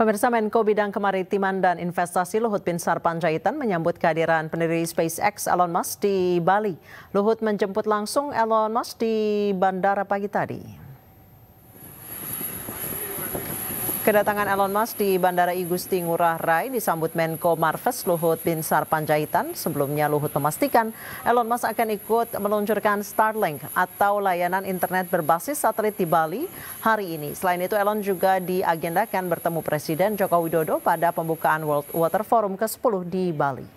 Pemirsa Menko Bidang Kemaritiman dan Investasi Luhut Bin Panjaitan menyambut kehadiran pendiri SpaceX Elon Musk di Bali. Luhut menjemput langsung Elon Musk di bandara pagi tadi. Kedatangan Elon Musk di Bandara I Gusti Ngurah Rai disambut Menko Marves Luhut Binsar Panjaitan. Sebelumnya Luhut memastikan Elon Musk akan ikut meluncurkan Starlink atau layanan internet berbasis satelit di Bali hari ini. Selain itu Elon juga diagendakan bertemu Presiden Joko Widodo pada pembukaan World Water Forum ke-10 di Bali.